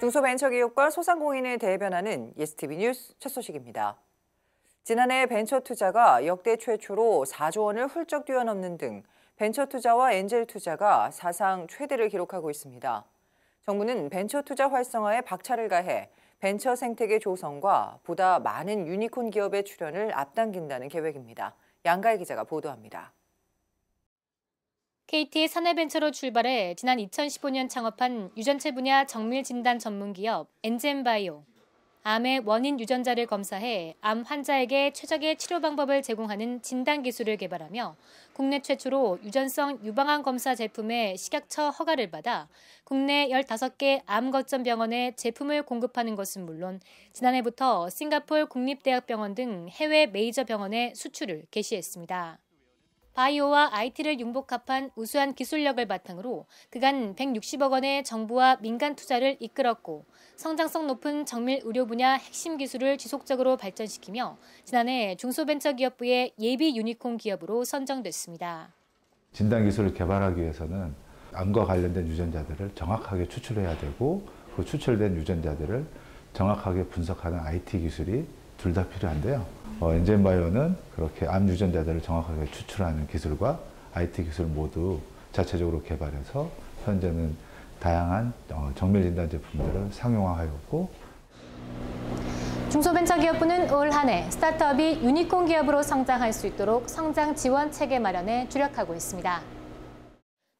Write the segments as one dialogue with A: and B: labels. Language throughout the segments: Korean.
A: 중소벤처기업과 소상공인을 대변하는 예스티비 뉴스 첫 소식입니다. 지난해 벤처 투자가 역대 최초로 4조 원을 훌쩍 뛰어넘는 등 벤처 투자와 엔젤 투자가 사상 최대를 기록하고 있습니다. 정부는 벤처 투자 활성화에 박차를 가해 벤처 생태계 조성과 보다 많은 유니콘 기업의 출현을 앞당긴다는 계획입니다. 양가희 기자가 보도합니다.
B: KT 사내벤처로 출발해 지난 2015년 창업한 유전체 분야 정밀 진단 전문 기업 엔젠바이오. 암의 원인 유전자를 검사해 암 환자에게 최적의 치료 방법을 제공하는 진단 기술을 개발하며 국내 최초로 유전성 유방암 검사 제품의 식약처 허가를 받아 국내 15개 암 거점 병원에 제품을 공급하는 것은 물론 지난해부터 싱가폴 국립대학병원 등 해외 메이저 병원에 수출을 개시했습니다. 바이오와 IT를 융복합한 우수한 기술력을 바탕으로 그간 160억 원의 정부와 민간 투자를 이끌었고 성장성 높은 정밀 의료 분야 핵심 기술을 지속적으로 발전시키며 지난해 중소벤처기업부의 예비 유니콘 기업으로 선정됐습니다.
C: 진단 기술을 개발하기 위해서는 암과 관련된 유전자들을 정확하게 추출해야 되고 그 추출된 유전자들을 정확하게 분석하는 IT 기술이 둘 다 필요한데요. 어, 엔젠바이오는 그렇게 암 유전자들을 정확하게 추출하는 기술과 IT 기술 모두 자체적으로 개발해서 현재는 다양한 어, 정밀 진단 제품들을 상용화하였고
B: 중소벤처기업부는 올한해 스타트업이 유니콘 기업으로 성장할 수 있도록 성장 지원 체계 마련에 주력하고 있습니다.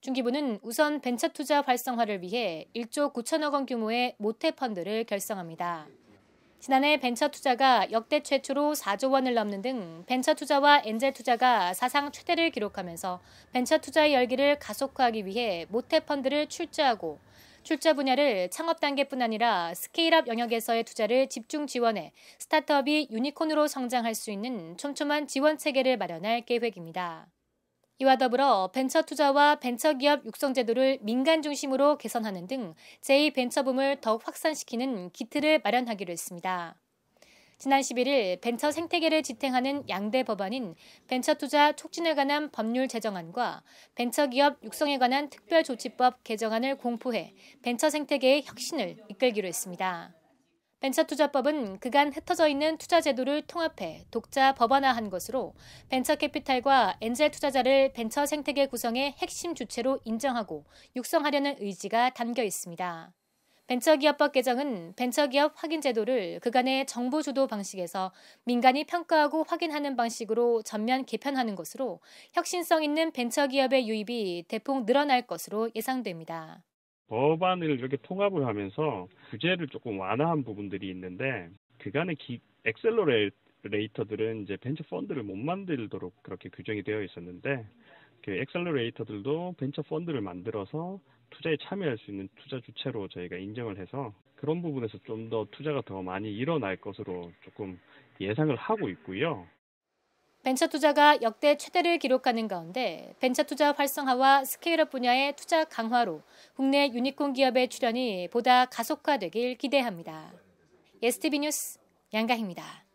B: 중기부는 우선 벤처 투자 활성화를 위해 1조 9천억 원 규모의 모태 펀드를 결성합니다. 지난해 벤처 투자가 역대 최초로 4조 원을 넘는 등 벤처 투자와 엔젤 투자가 사상 최대를 기록하면서 벤처 투자의 열기를 가속화하기 위해 모태 펀드를 출자하고 출자 분야를 창업 단계뿐 아니라 스케일업 영역에서의 투자를 집중 지원해 스타트업이 유니콘으로 성장할 수 있는 촘촘한 지원 체계를 마련할 계획입니다. 이와 더불어 벤처 투자와 벤처 기업 육성 제도를 민간 중심으로 개선하는 등 제2벤처붐을 더욱 확산시키는 기틀을 마련하기로 했습니다. 지난 11일 벤처 생태계를 지탱하는 양대 법안인 벤처 투자 촉진에 관한 법률 제정안과 벤처 기업 육성에 관한 특별조치법 개정안을 공포해 벤처 생태계의 혁신을 이끌기로 했습니다. 벤처투자법은 그간 흩어져 있는 투자 제도를 통합해 독자 법안화한 것으로 벤처 캐피탈과 엔젤 투자자를 벤처 생태계 구성의 핵심 주체로 인정하고 육성하려는 의지가 담겨 있습니다. 벤처기업법 개정은 벤처기업 확인 제도를 그간의 정부 주도 방식에서 민간이 평가하고 확인하는 방식으로 전면 개편하는 것으로 혁신성 있는 벤처기업의 유입이 대폭 늘어날 것으로 예상됩니다.
D: 법안을 이렇게 통합을 하면서 규제를 조금 완화한 부분들이 있는데 그간의 기, 엑셀러레이터들은 이제 벤처 펀드를 못 만들도록 그렇게 규정이 되어 있었는데 그 엑셀러레이터들도 벤처 펀드를 만들어서 투자에 참여할 수 있는 투자 주체로 저희가 인정을 해서 그런 부분에서 좀 더 투자가 더 많이 일어날 것으로 조금 예상을 하고 있고요.
B: 벤처 투자가 역대 최대를 기록하는 가운데 벤처 투자 활성화와 스케일업 분야의 투자 강화로 국내 유니콘 기업의 출현이 보다 가속화되길 기대합니다. STB 뉴스 양가희입니다.